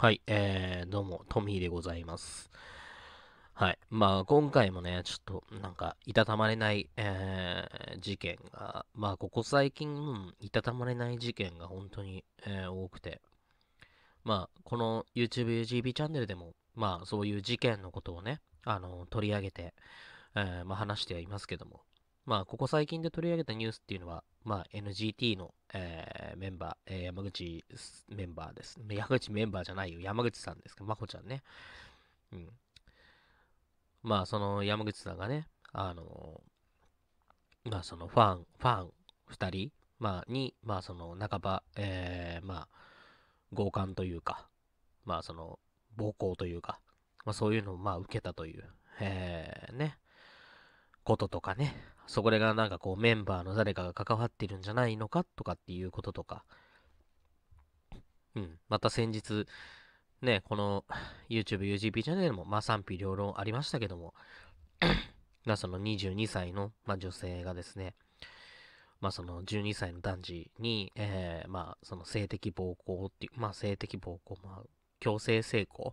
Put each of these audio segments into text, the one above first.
はい、えー、どうも、トミーでございます。はい、まあ、今回もね、ちょっと、なんか、いたたまれない、えー、事件が、まあ、ここ最近、うん、いたたまれない事件が本当に、えー、多くて、まあ、この YouTube UGB チャンネルでも、まあ、そういう事件のことをね、あの、取り上げて、えー、まあ、話してはいますけども、まあ、ここ最近で取り上げたニュースっていうのは、まあ、NGT の、えー、メンバー、えー、山口メンバーです。山口メンバーじゃないよ。山口さんですか。まこちゃんね。うん。まあ、その山口さんがね、あのー、まあ、そのファン、ファン2人、まあ、に、まあ、その半ば、えー、まあ、強姦というか、まあ、その、暴行というか、まあ、そういうのを、まあ、受けたという、えー、ね。こととかね、そこがなんかこうメンバーの誰かが関わってるんじゃないのかとかっていうこととか、うん、また先日、ね、この YouTube、UGP チャンネルも、まあ賛否両論ありましたけども、まあその22歳の、まあ、女性がですね、まあその12歳の男児に、えー、まあその性的暴行っていう、まあ性的暴行、まあ強制性交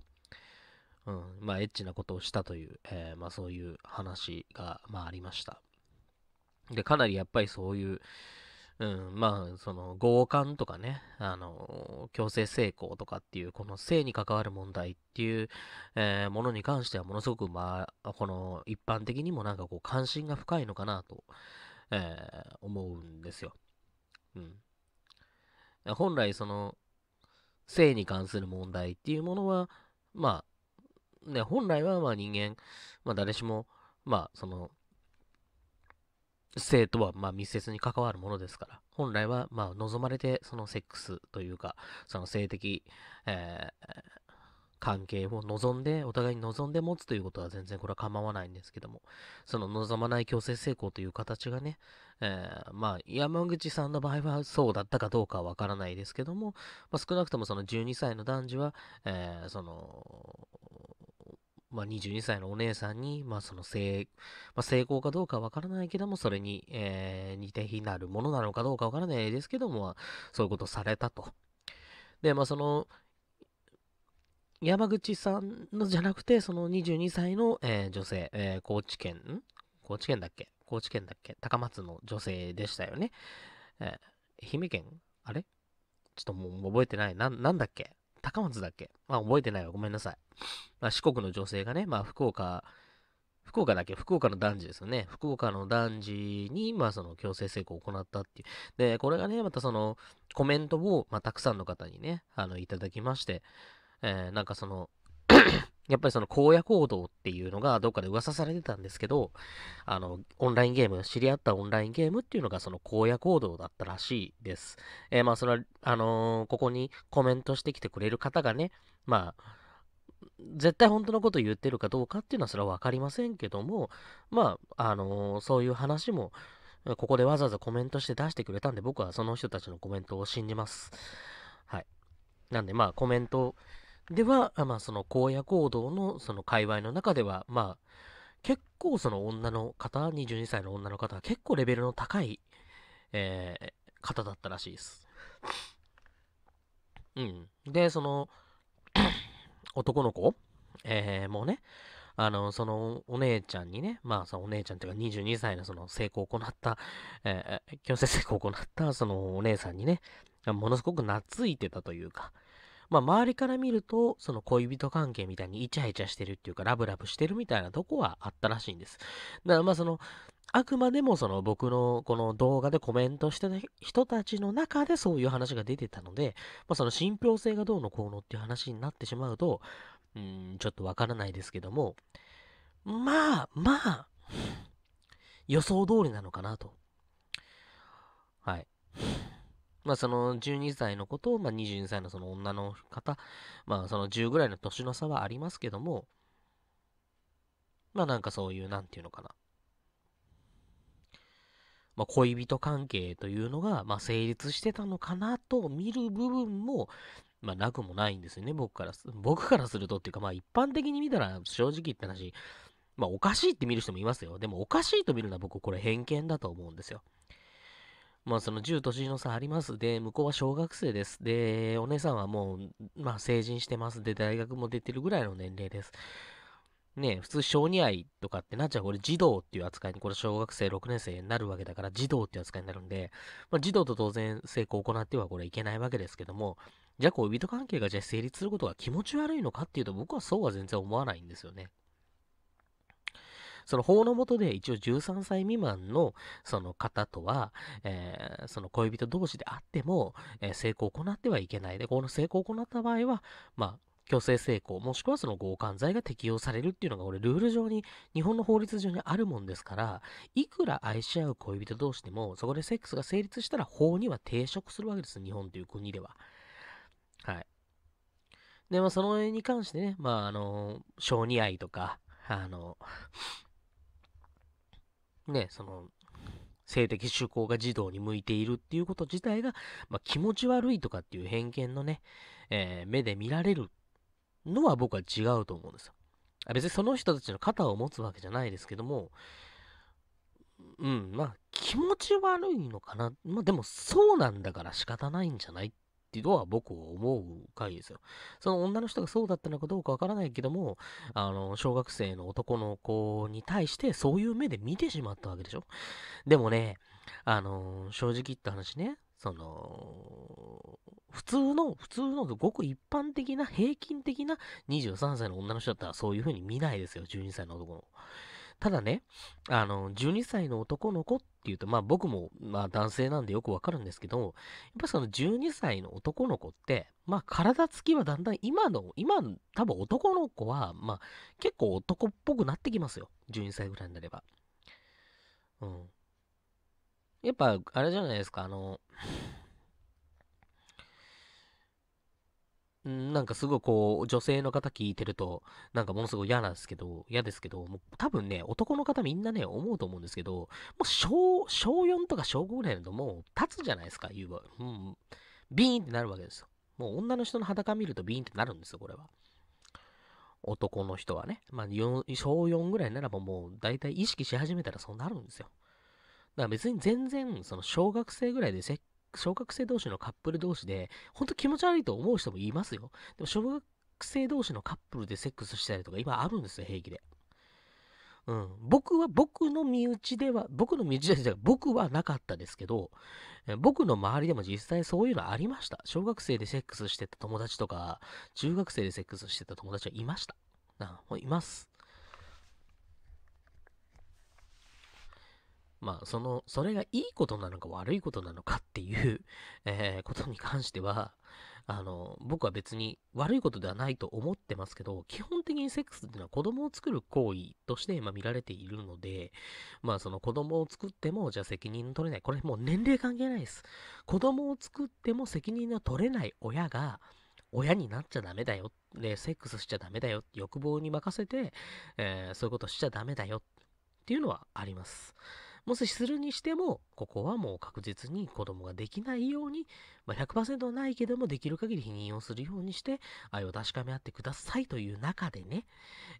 うん、まあ、エッチなことをしたという、えー、まあ、そういう話が、まあ、ありました。で、かなりやっぱりそういう、うん、まあ、その、強姦とかね、あの、強制性交とかっていう、この性に関わる問題っていう、えー、ものに関しては、ものすごく、まあ、この、一般的にもなんかこう、関心が深いのかなと、えー、思うんですよ。うん。本来、その、性に関する問題っていうものは、まあ、ね、本来はまあ人間、まあ誰しも、まあその、性とはま密接に関わるものですから、本来はま望まれてそのセックスというか、その性的、えー、関係を望んで、お互いに望んで持つということは全然これは構わないんですけども、その望まない強制性交という形がね、えー、まあ、山口さんの場合はそうだったかどうかはわからないですけども、まあ、少なくともその12歳の男児は、えー、その、まあ、22歳のお姉さんに、まあ、その成、まあ、成功かどうかわからないけども、それに、えー、似て非なるものなのかどうかわからないですけども、そういうことされたと。で、まあ、その、山口さんのじゃなくて、その22歳の、えー、女性、えー、高知県、高知県だっけ高知県だっけ高松の女性でしたよね。えー、愛媛県あれちょっともう覚えてない。な、なんだっけ高松だっけまあ、覚えてないわ。ごめんなさい。まあ、四国の女性がね、まあ、福岡、福岡だっけ福岡の男児ですよね。福岡の男児に、まあ、その強制性交を行ったっていう。で、これがね、またその、コメントを、まあ、たくさんの方にね、あの、いただきまして、えー、なんかそのやっぱりその荒野行動っていうのがどっかで噂されてたんですけど、あの、オンラインゲーム、知り合ったオンラインゲームっていうのがその荒野行動だったらしいです。えー、まあそれは、あのー、ここにコメントしてきてくれる方がね、まあ、絶対本当のこと言ってるかどうかっていうのはそれは分かりませんけども、まあ、あのー、そういう話も、ここでわざわざコメントして出してくれたんで、僕はその人たちのコメントを信じます。はい。なんで、まあ、コメント、では、まあ、その荒野行動のその界隈の中では、まあ、結構その女の方、22歳の女の方は結構レベルの高い、えー、方だったらしいです。うん。で、その、男の子、えー、もうね、あの、そのお姉ちゃんにね、まあ、そのお姉ちゃんというか22歳のその成功を行った、えー、強制成功を行ったそのお姉さんにね、ものすごく懐いてたというか、まあ、周りから見ると、その恋人関係みたいにイチャイチャしてるっていうか、ラブラブしてるみたいなとこはあったらしいんです。だからまあその、あくまでもその僕のこの動画でコメントしてた人たちの中でそういう話が出てたので、まあ、その信憑性がどうのこうのっていう話になってしまうと、うん、ちょっとわからないですけども、まあ、まあ、予想通りなのかなと。はい。まあその12歳の子と、まあ22歳のその女の方、まあその10ぐらいの年の差はありますけども、まあなんかそういう、なんていうのかな。まあ恋人関係というのが、まあ成立してたのかなと見る部分も、まあ、なくもないんですよね、僕から。僕からするとっていうか、まあ、一般的に見たら、正直言った話、まあ、おかしいって見る人もいますよ。でも、おかしいと見るのは僕、これ偏見だと思うんですよ。まあその10年の差あります。で、向こうは小学生です。で、お姉さんはもう、まあ成人してます。で、大学も出てるぐらいの年齢です。ね普通小児愛とかってなっちゃう。これ児童っていう扱いに、これ小学生6年生になるわけだから児童っていう扱いになるんで、まあ児童と当然成功を行ってはこれいけないわけですけども、じゃあ恋人関係がじゃあ成立することが気持ち悪いのかっていうと僕はそうは全然思わないんですよね。その法の下で一応13歳未満のその方とは、えー、その恋人同士であっても、えー、を行ってはいけないで、この成功を行った場合は、まあ、強制性交、もしくはその強姦罪が適用されるっていうのが、俺、ルール上に、日本の法律上にあるもんですから、いくら愛し合う恋人同士でも、そこでセックスが成立したら法には抵触するわけです、日本という国では。はい。で、まあ、その絵に関してね、まあ、あの、小児愛とか、あの、ね、その、性的趣向が児童に向いているっていうこと自体が、まあ、気持ち悪いとかっていう偏見のね、えー、目で見られるのは僕は違うと思うんですよ。別にその人たちの肩を持つわけじゃないですけども、うん、まあ気持ち悪いのかな。まあでもそうなんだから仕方ないんじゃないっっていうのは僕を思う回ですよ。その女の人がそうだったのかどうかわからないけども、あの、小学生の男の子に対してそういう目で見てしまったわけでしょ。でもね、あの、正直言った話ね、その、普通の、普通のごく一般的な、平均的な23歳の女の人だったらそういう風に見ないですよ、12歳の男の子。ただね、あの、12歳の男の子っていうと、まあ僕も、まあ男性なんでよくわかるんですけど、やっぱその12歳の男の子って、まあ体つきはだんだん今の、今多分男の子は、まあ結構男っぽくなってきますよ。12歳ぐらいになれば。うん。やっぱ、あれじゃないですか、あの、なんかすごいこう、女性の方聞いてると、なんかものすごい嫌なんですけど、嫌ですけど、もう多分ね、男の方みんなね、思うと思うんですけど、もう小、小4とか小5ぐらいだともう立つじゃないですか、言うば。うん。ビーンってなるわけですよ。もう女の人の裸見るとビーンってなるんですよ、これは。男の人はね。まあ、小4ぐらいならばもう、大体意識し始めたらそうなるんですよ。だから別に全然、その小学生ぐらいでセッ小学生同士のカップル同士で、ほんと気持ち悪いと思う人もいますよ。でも小学生同士のカップルでセックスしたりとか今あるんですよ、平気で。うん、僕は僕の身内では、僕の身内では僕はなかったですけど、僕の周りでも実際そういうのありました。小学生でセックスしてた友達とか、中学生でセックスしてた友達はいました。ういます。まあ、その、それがいいことなのか悪いことなのかっていう、えー、ことに関しては、あの、僕は別に悪いことではないと思ってますけど、基本的にセックスっていうのは子供を作る行為として今見られているので、まあその子供を作っても、じゃあ責任取れない。これもう年齢関係ないです。子供を作っても責任の取れない親が、親になっちゃダメだよ。で、セックスしちゃダメだよ。欲望に任せて、えー、そういうことしちゃダメだよ。っていうのはあります。もしするにしても、ここはもう確実に子供ができないように、まあ、100%はないけども、できる限り否認をするようにして、愛を確かめ合ってくださいという中でね、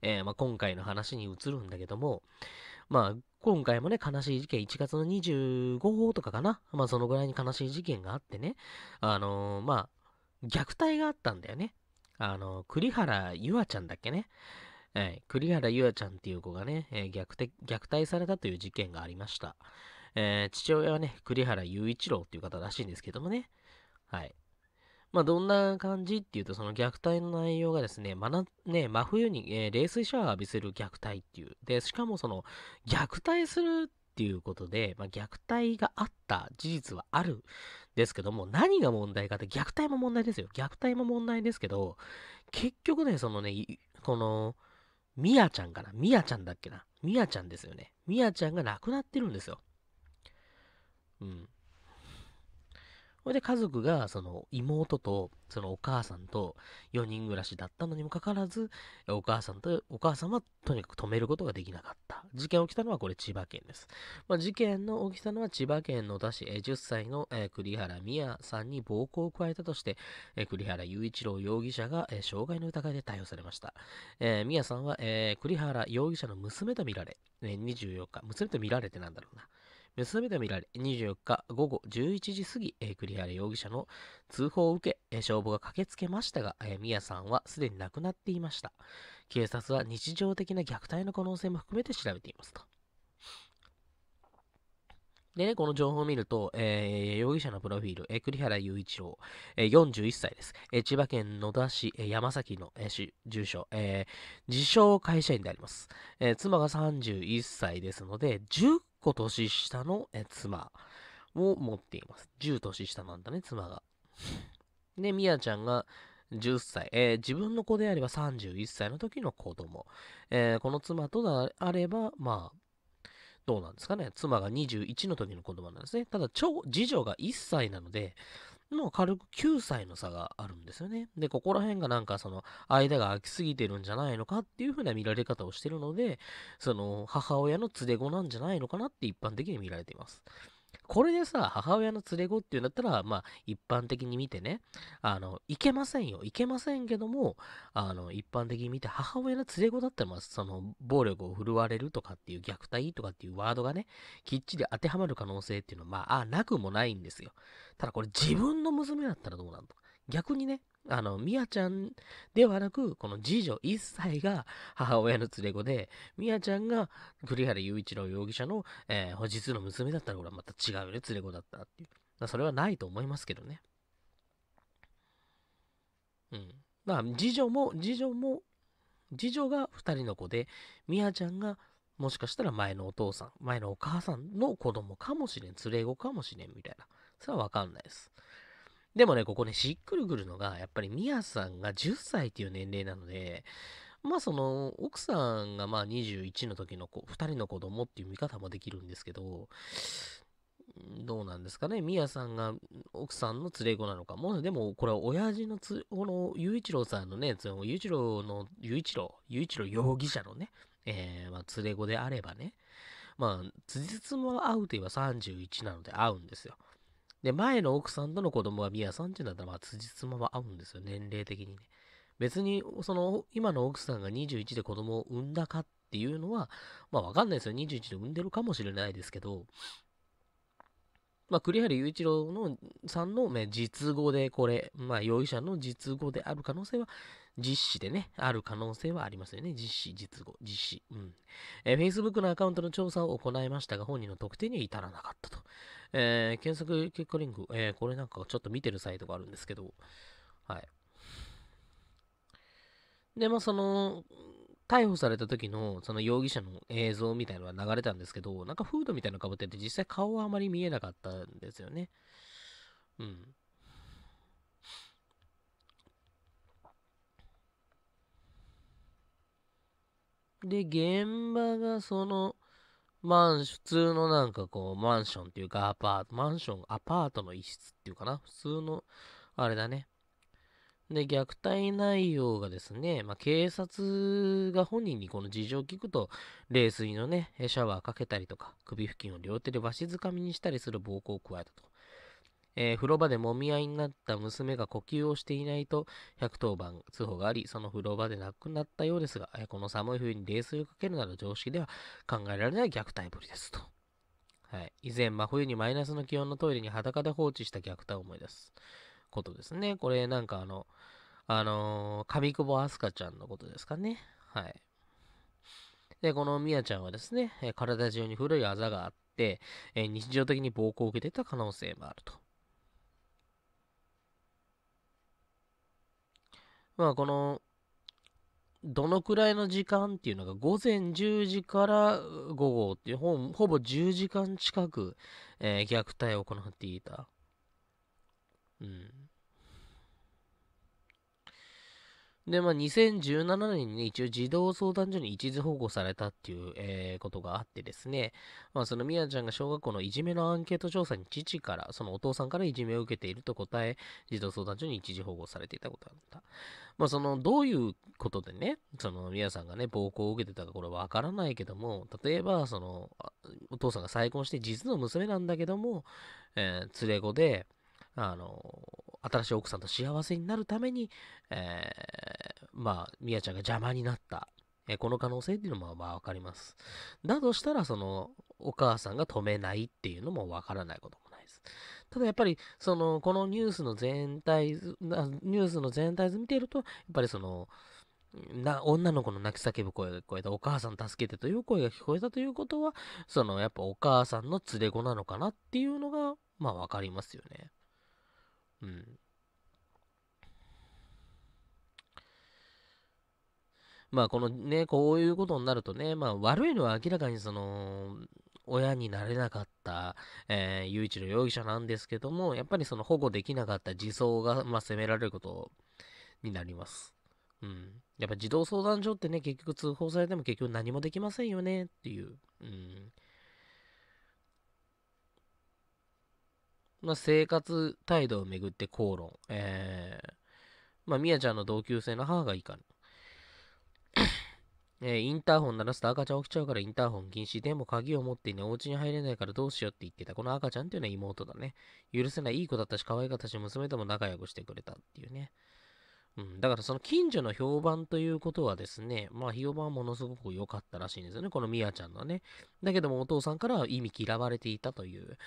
えー、まあ、今回の話に移るんだけども、まあ、今回もね、悲しい事件、1月の25号とかかな、まあ、そのぐらいに悲しい事件があってね、あのー、まあ、虐待があったんだよね。あの栗原優愛ちゃんだっけね。はい、栗原優愛ちゃんっていう子がね、えー、虐待されたという事件がありました。えー、父親はね、栗原雄一郎っていう方らしいんですけどもね。はい。まあ、どんな感じっていうと、その虐待の内容がですね、まな、ね、真冬に、えー、冷水シャワー浴びせる虐待っていう。で、しかもその、虐待するっていうことで、まあ、虐待があった事実はあるですけども、何が問題かって、虐待も問題ですよ。虐待も問題ですけど、結局ね、そのね、この、みやちゃんかなみやちゃんだっけなみやちゃんですよね。みやちゃんが亡くなってるんですよ。うん。それで家族が、その妹と、そのお母さんと4人暮らしだったのにもかかわらず、お母さんと、お母さんはとにかく止めることができなかった。事件起きたのはこれ千葉県です。まあ、事件の起きたのは千葉県野田市、え10歳の、え栗原美也さんに暴行を加えたとして、え栗原雄一郎容疑者が、え傷害の疑いで逮捕されました。えー、美也さんは、え栗原容疑者の娘と見られ、年24日、娘と見られてなんだろうな。結で見られ、24日午後11時過ぎ、えー、栗原容疑者の通報を受け、えー、消防が駆けつけましたが、えー、宮さんはすでに亡くなっていました。警察は日常的な虐待の可能性も含めて調べていますと。でね、この情報を見ると、えー、容疑者のプロフィール、えー、栗原雄一郎、えー、41歳です。えー、千葉県野田市、えー、山崎の、えー、住所、えー、自称会社員であります。えー、妻が31歳ですので、1個年下の妻を持っています。10年下なんだね、妻が。で、みやちゃんが10歳、えー、自分の子であれば31歳の時の子供。えー、この妻とあれば、まあ、どうなんですかね。妻が21の時の子供なんですね。ただ、長、次女が1歳なので、もう軽く9歳の差があるんですよね。で、ここら辺がなんかその、間が空きすぎてるんじゃないのかっていう風な見られ方をしてるので、その、母親の連れ子なんじゃないのかなって一般的に見られています。これでさ、母親の連れ子っていうんだったら、まあ、一般的に見てね、あの、いけませんよ。いけませんけども、あの、一般的に見て、母親の連れ子だったら、まあ、その、暴力を振るわれるとかっていう、虐待とかっていうワードがね、きっちり当てはまる可能性っていうのは、まあ、あなくもないんですよ。ただこれ自分の娘だったらどうなんとか。逆にね、あの、ミヤちゃんではなく、この次女1歳が母親の連れ子で、ミヤちゃんが栗原雄一郎容疑者の、えー、実の娘だったら、俺はまた違うね、連れ子だったっていう。まあ、それはないと思いますけどね。うん。まあ、次女も、次女も、次女が2人の子で、ミヤちゃんがもしかしたら前のお父さん、前のお母さんの子供かもしれん、連れ子かもしれんみたいな。それはわかんないです。でもね、ここね、しっくるぐるのが、やっぱりミヤさんが10歳っていう年齢なので、まあその、奥さんがまあ21の時の子、2人の子供っていう見方もできるんですけど、どうなんですかね。ミヤさんが奥さんの連れ子なのか。もうでも、これは親父のつ、この、雄一郎さんのね、雄一郎の、雄一郎、雄一郎容疑者のね、えー、まあ連れ子であればね、まあ、つじつも合うといえば31なので合うんですよ。で、前の奥さんとの子供がミヤさんっていうんだったら、まあ、辻褄は合うんですよ、年齢的にね。別に、その、今の奥さんが21で子供を産んだかっていうのは、まあ、わかんないですよ。21で産んでるかもしれないですけど、まあ、栗原雄一郎のさんの、ね、実語でこれ、まあ、容疑者の実語である可能性は、実施でね、ある可能性はありますよね。実施、実語、実施。うん。えー、Facebook のアカウントの調査を行いましたが、本人の特定には至らなかったと。えー、検索結果リンク、えー、これなんかちょっと見てるサイトがあるんですけど、はい。で、まあ、その、逮捕された時の、その容疑者の映像みたいなのが流れたんですけど、なんかフードみたいなの被ってて、実際顔はあまり見えなかったんですよね。うん。で、現場がその、マン、普通のなんかこう、マンションっていうかアパート、マンション、アパートの一室っていうかな、普通の、あれだね。で、虐待内容がですね、まあ、警察が本人にこの事情を聞くと、冷水のね、シャワーかけたりとか、首付近を両手でわしづかみにしたりする暴行を加えたと。えー、風呂場でもみ合いになった娘が呼吸をしていないと110番通報があり、その風呂場で亡くなったようですが、えー、この寒い冬に冷水をかけるなど常識では考えられない虐待ぶりですと。はい、以前、真冬にマイナスの気温のトイレに裸で放置した虐待を思い出すことですね。これなんかあの、あのー、上久保日香ちゃんのことですかね。はい。で、このみやちゃんはですね、体中に古いあざがあって、えー、日常的に暴行を受けてた可能性もあると。まあこの、どのくらいの時間っていうのが午前10時から午後っていうほほぼ10時間近く、えー、虐待を行っていた。うん。で、まあ、2017年にね、一応児童相談所に一時保護されたっていう、えー、ことがあってですね、まあ、そのみやちゃんが小学校のいじめのアンケート調査に父から、そのお父さんからいじめを受けていると答え、児童相談所に一時保護されていたことだった。まあ、その、どういうことでね、そのみやさんがね、暴行を受けてたかこれわからないけども、例えば、その、お父さんが再婚して実の娘なんだけども、えー、連れ子で、あの、新しい奥さんと幸せになるために、えーまあ、みやちゃんが邪魔になった。えこの可能性っていうのもまあわかります。だとしたら、その、お母さんが止めないっていうのもわからないこともないです。ただやっぱり、その、このニュースの全体、ニュースの全体図見てると、やっぱりその、な女の子の泣き叫ぶ声が聞こえた、お母さん助けてという声が聞こえたということは、そのやっぱお母さんの連れ子なのかなっていうのが、まあ分かりますよね。うん。まあこのね、こういうことになるとね、まあ悪いのは明らかにその、親になれなかった、えー、雄一郎容疑者なんですけども、やっぱりその保護できなかった児相が、まあ、責められることになります。うん。やっぱ児童相談所ってね、結局通報されても結局何もできませんよねっていう。うん。まあ、生活態度をめぐって口論。えー、まあ、みやちゃんの同級生の母がいいか、ね、えー、インターホン鳴らすと赤ちゃん起きちゃうからインターホン禁止。でも鍵を持ってね、お家に入れないからどうしようって言ってた。この赤ちゃんっていうのは妹だね。許せない、いい子だったし、可愛かったし、娘とも仲良くしてくれたっていうね。うん、だからその近所の評判ということはですね、まあ評判はものすごく良かったらしいんですよね、このミヤちゃんのね。だけどもお父さんからは意味嫌われていたという、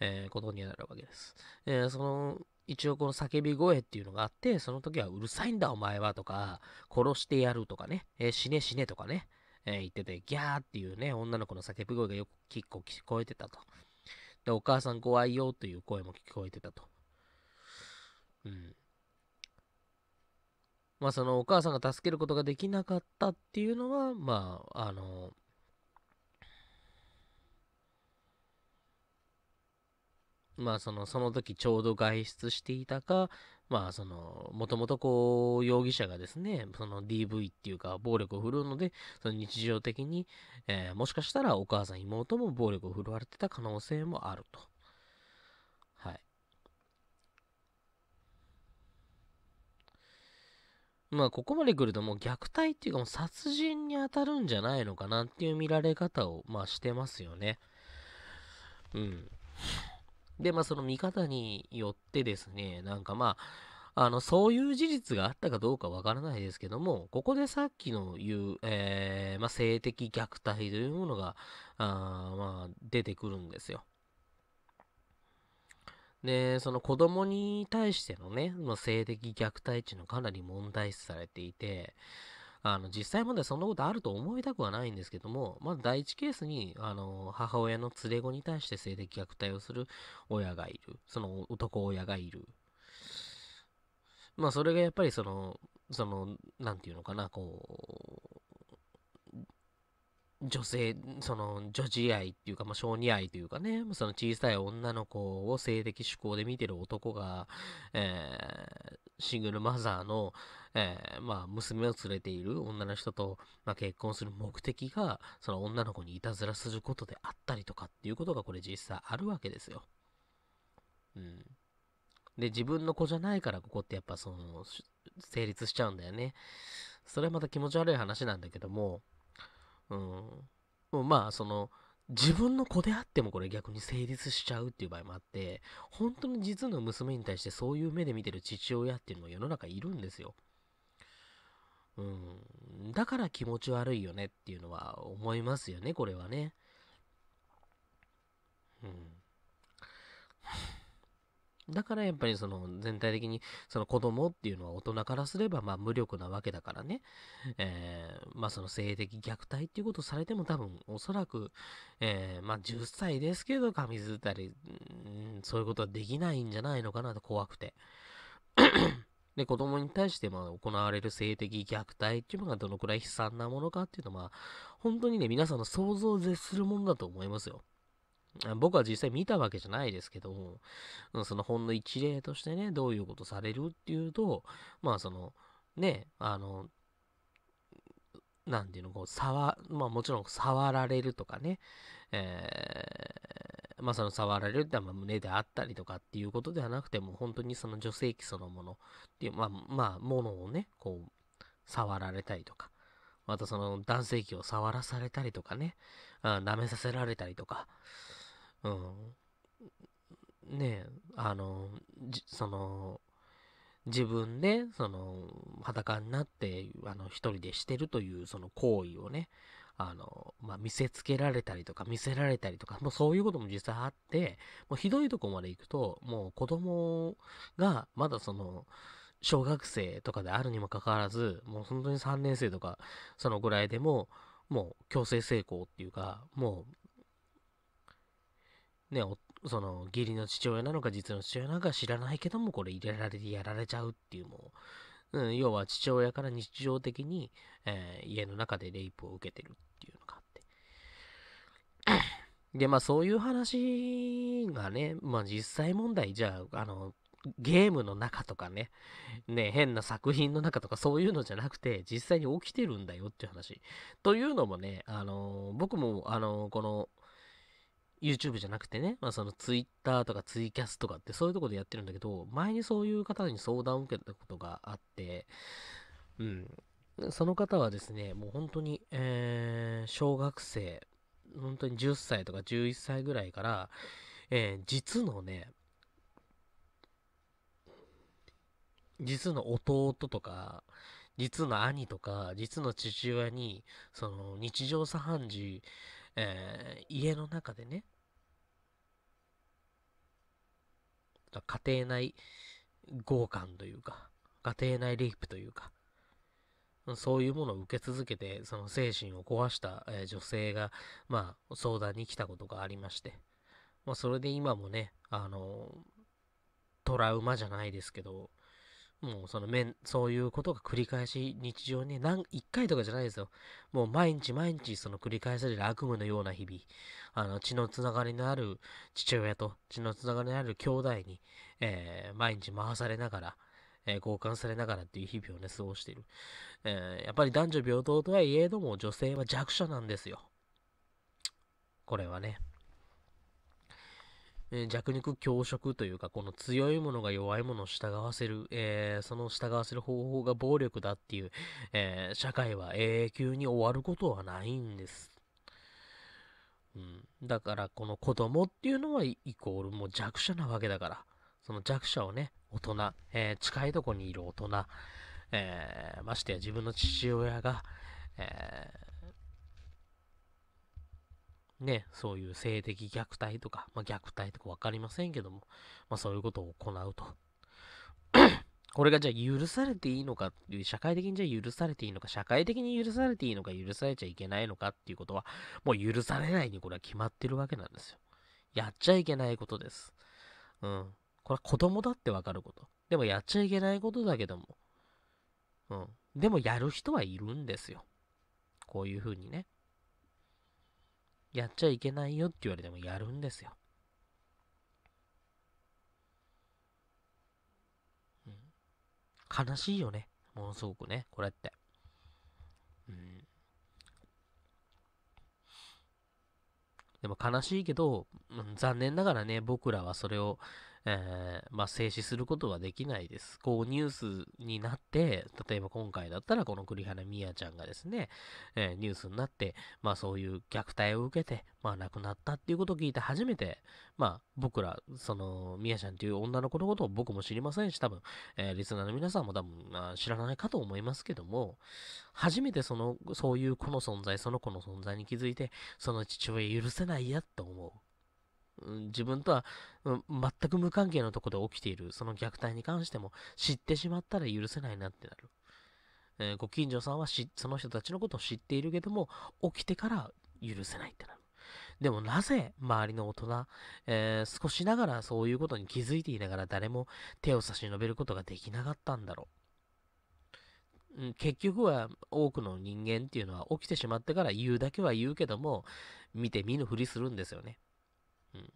えー、ことになるわけです。えー、その、一応この叫び声っていうのがあって、その時はうるさいんだお前はとか、殺してやるとかね、えー、死ね死ねとかね、えー、言ってて、ギャーっていうね、女の子の叫び声がよく結構聞こえてたと。で、お母さん怖いよという声も聞こえてたと。うん。まあそのお母さんが助けることができなかったっていうのは、まああの、まあその、その時ちょうど外出していたか、まあその、もともとこう、容疑者がですね、その DV っていうか暴力を振るうので、その日常的に、えー、もしかしたらお母さん妹も暴力を振るわれてた可能性もあると。はい。まあここまで来るともう虐待っていうかもう殺人に当たるんじゃないのかなっていう見られ方を、まあしてますよね。うん。で、まあその見方によってですね、なんかまあ、あの、そういう事実があったかどうかわからないですけども、ここでさっきの言う、えー、まあ、性的虐待というものが、あまあ、出てくるんですよ。で、その子供に対してのね、まあ、性的虐待っていうのはかなり問題視されていて、あの、実際問題そんなことあると思いたくはないんですけども、まず第一ケースに、あの、母親の連れ子に対して性的虐待をする親がいる。その男親がいる。まあ、それがやっぱりその、その、なんていうのかな、こう、女性、その、女児愛っていうか、まあ、小児愛というかね、その小さい女の子を性的趣向で見てる男が、えー、シングルマザーの、えー、まあ、娘を連れている女の人と、まあ、結婚する目的が、その女の子にいたずらすることであったりとかっていうことがこれ実際あるわけですよ。うん。で、自分の子じゃないからここってやっぱその、成立しちゃうんだよね。それはまた気持ち悪い話なんだけども、うん。もうまあ、その、自分の子であってもこれ逆に成立しちゃうっていう場合もあって、本当に実の娘に対してそういう目で見てる父親っていうのも世の中いるんですよ。うん。だから気持ち悪いよねっていうのは思いますよね、これはね。うん。だからやっぱりその全体的にその子供っていうのは大人からすればまあ無力なわけだからね。えー、まあその性的虐待っていうことされても多分おそらく、えー、まあ10歳ですけど噛みずったり、うん、そういうことはできないんじゃないのかなと怖くて。で、子供に対して、まあ、行われる性的虐待っていうのがどのくらい悲惨なものかっていうのは、まあ、本当にね、皆さんの想像を絶するものだと思いますよ。僕は実際見たわけじゃないですけども、そのほんの一例としてね、どういうことされるっていうと、まあその、ね、あの、なんていうの、こう、触、まあもちろん触られるとかね、えまあ、その触られるってのは胸であったりとかっていうことではなくても、本当にその女性器そのものっていう、まあ、まあ、ものをね、こう、触られたりとか、またその男性器を触らされたりとかね、あ舐めさせられたりとか、うん、ねあの、その、自分で、その、裸になって、あの、一人でしてるという、その行為をね、あの、まあ、見せつけられたりとか、見せられたりとか、もうそういうことも実際あって、もうひどいとこまで行くと、もう子供が、まだその、小学生とかであるにもかかわらず、もう本当に3年生とか、そのぐらいでも、もう強制性交っていうか、もう、ね、その義理の父親なのか実の父親なのか知らないけどもこれ入れられてやられちゃうっていうもううん、要は父親から日常的に、えー、家の中でレイプを受けてるっていうのがあって。で、まあそういう話がね、まあ実際問題、じゃあ、あの、ゲームの中とかね、ね、変な作品の中とかそういうのじゃなくて、実際に起きてるんだよっていう話。というのもね、あのー、僕も、あのー、この、YouTube じゃなくてね、まあその Twitter とかツイキャスとかってそういうとこでやってるんだけど、前にそういう方に相談を受けたことがあって、うん。その方はですね、もう本当に、えー、小学生、本当に10歳とか11歳ぐらいから、えー、実のね、実の弟とか、実の兄とか、実の父親に、その日常茶飯事、えー、家の中でね、家庭内強姦というか、家庭内リープというか、そういうものを受け続けて、その精神を壊した、え女性が、まあ、相談に来たことがありまして、まあ、それで今もね、あの、トラウマじゃないですけど、もうその面、そういうことが繰り返し日常に、何、一回とかじゃないですよ。もう毎日毎日その繰り返される悪夢のような日々、あの、血のつながりのある父親と血のつながりのある兄弟に、えー、毎日回されながら、えー、交換されながらっていう日々をね、過ごしている。えー、やっぱり男女平等とはいえども、女性は弱者なんですよ。これはね。えー、弱肉強食というか、この強いものが弱いものを従わせる、えー、その従わせる方法が暴力だっていう、えー、社会は永久に終わることはないんです。うん、だから、この子供っていうのはイコールもう弱者なわけだから、その弱者をね、大人、え近いとこにいる大人、えましてや自分の父親が、えーね、そういう性的虐待とか、まあ、虐待とか分かりませんけども、まあ、そういうことを行うと。これがじゃあ許されていいのかっていう、社会的にじゃあ許されていいのか、社会的に許されていいのか、許されちゃいけないのかっていうことは、もう許されないにこれは決まってるわけなんですよ。やっちゃいけないことです。うん。これは子供だってわかること。でもやっちゃいけないことだけども。うん。でもやる人はいるんですよ。こういうふうにね。やっちゃいけないよって言われてもやるんですよ。悲しいよね。ものすごくね、これって。うん。でも悲しいけど、残念ながらね、僕らはそれをえー、まあ、静止することはできないです。こう、ニュースになって、例えば今回だったら、この栗原みやちゃんがですね、えー、ニュースになって、まあ、そういう虐待を受けて、まあ、亡くなったっていうことを聞いて初めて、まあ、僕ら、その、みやちゃんっていう女の子のことを僕も知りませんし、多分、えー、リスナーの皆さんも多分、まあ、知らないかと思いますけども、初めてその、そういう子の存在、その子の存在に気づいて、その父親許せないやと思う。自分とは全く無関係のところで起きているその虐待に関しても知ってしまったら許せないなってなる。えー、ご近所さんはその人たちのことを知っているけども起きてから許せないってなる。でもなぜ周りの大人、えー、少しながらそういうことに気づいていながら誰も手を差し伸べることができなかったんだろう。うん、結局は多くの人間っていうのは起きてしまってから言うだけは言うけども見て見ぬふりするんですよね。うん。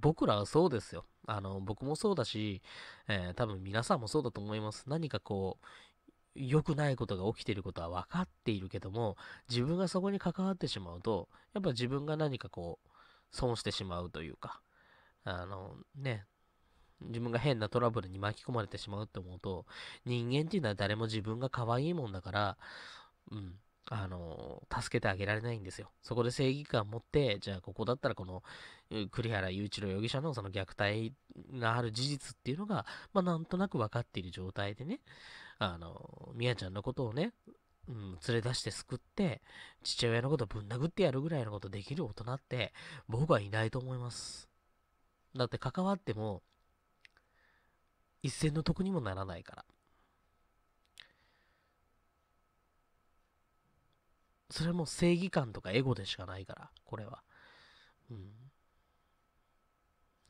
僕らはそうですよ。あの、僕もそうだし、えー、多分皆さんもそうだと思います。何かこう、良くないことが起きていることは分かっているけども、自分がそこに関わってしまうと、やっぱ自分が何かこう、損してしまうというか、あの、ね、自分が変なトラブルに巻き込まれてしまうって思うと、人間っていうのは誰も自分が可愛いもんだから、うん、あの、助けてあげられないんですよ。そこで正義感を持って、じゃあここだったらこの、栗原雄一郎容疑者のその虐待がある事実っていうのが、まあなんとなく分かっている状態でね、あの、みやちゃんのことをね、うん、連れ出して救って、父親のことぶん殴ってやるぐらいのことできる大人って、僕はいないと思います。だって関わっても、一線の得にもならないから。それも正義感とかエゴでしかないから、これは。うん。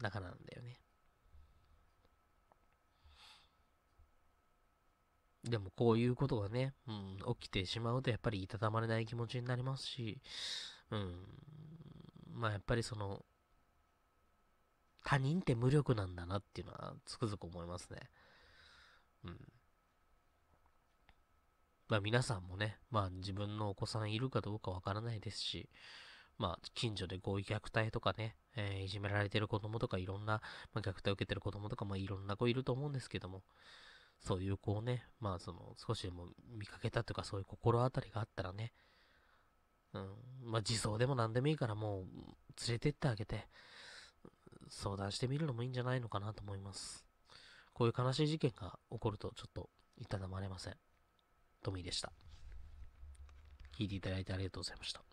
だからなんだよね。でもこういうことがね、うん、起きてしまうとやっぱりいたたまれない気持ちになりますし、うん、まあやっぱりその、他人って無力なんだなっていうのはつくづく思いますね。うん。まあ皆さんもね、まあ自分のお子さんいるかどうかわからないですし、まあ近所で合意虐待とかね、えー、いじめられてる子供とかいろんな、まあ、虐待を受けてる子供とか、まあいろんな子いると思うんですけども、そういう子をね、まあその少しでも見かけたというかそういう心当たりがあったらね、うん、まあ自走でも何でもいいからもう連れてってあげて、相談してみるのもいいんじゃないのかなと思います。こういう悲しい事件が起こるとちょっといただまれません。トミーでした。聞いていただいてありがとうございました。